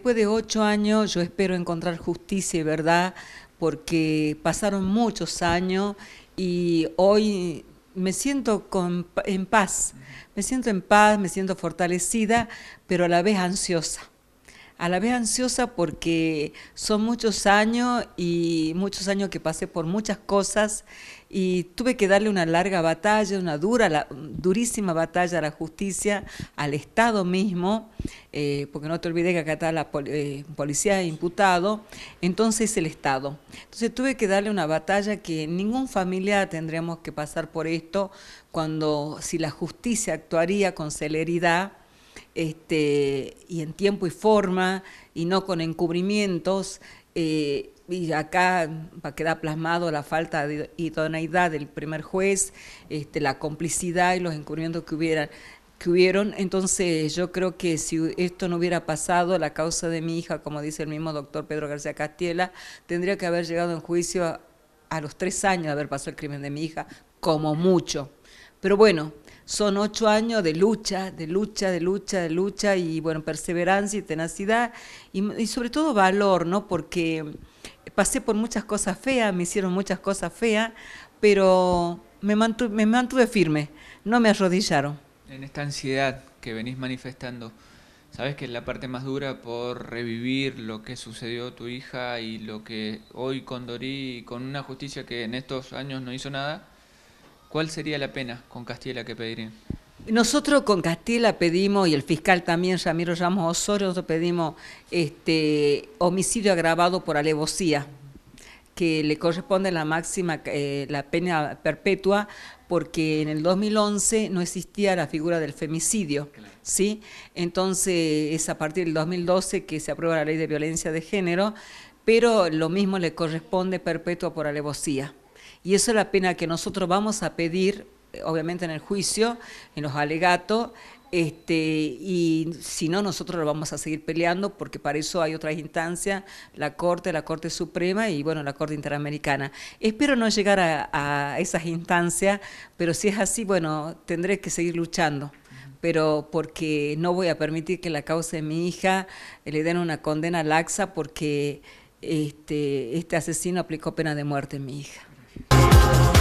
Después de ocho años yo espero encontrar justicia y verdad porque pasaron muchos años y hoy me siento en paz, me siento en paz, me siento fortalecida, pero a la vez ansiosa a la vez ansiosa porque son muchos años y muchos años que pasé por muchas cosas y tuve que darle una larga batalla, una dura, la, durísima batalla a la justicia, al Estado mismo, eh, porque no te olvides que acá está la eh, policía e imputado, entonces el Estado. Entonces tuve que darle una batalla que ningún familia tendríamos que pasar por esto cuando si la justicia actuaría con celeridad este, y en tiempo y forma, y no con encubrimientos. Eh, y acá quedar plasmado la falta de idoneidad del primer juez, este, la complicidad y los encubrimientos que hubieran que hubieron. Entonces, yo creo que si esto no hubiera pasado, la causa de mi hija, como dice el mismo doctor Pedro García Castiela, tendría que haber llegado en juicio a, a los tres años de haber pasado el crimen de mi hija, como mucho. Pero bueno, son ocho años de lucha, de lucha, de lucha, de lucha y bueno, perseverancia y tenacidad y, sobre todo valor, ¿no? Porque pasé por muchas cosas feas, me hicieron muchas cosas feas, pero me mantuve, firme, no me arrodillaron. En esta ansiedad que venís manifestando, sabes que es la parte más dura por revivir lo que sucedió tu hija y lo que hoy con Dorí, con una justicia que en estos años no hizo nada, ¿Cuál sería la pena con Castilla que pedirían? Nosotros con Castilla pedimos, y el fiscal también, Ramiro Ramos Osorio, nosotros pedimos este, homicidio agravado por alevosía, que le corresponde la máxima, eh, la pena perpetua, porque en el 2011 no existía la figura del femicidio, ¿sí? Entonces es a partir del 2012 que se aprueba la ley de violencia de género, pero lo mismo le corresponde perpetua por alevosía. Y eso es la pena que nosotros vamos a pedir, eh, obviamente en el juicio, en los alegatos, este, y si no, nosotros lo vamos a seguir peleando porque para eso hay otras instancias, la Corte, la Corte Suprema y bueno, la Corte Interamericana. Espero no llegar a, esas instancias, pero si es así, bueno, tendré que seguir luchando pero porque no voy a permitir que la causa de mi hija le den una condena laxa porque este, este asesino aplicó pena de muerte a mi hija. love.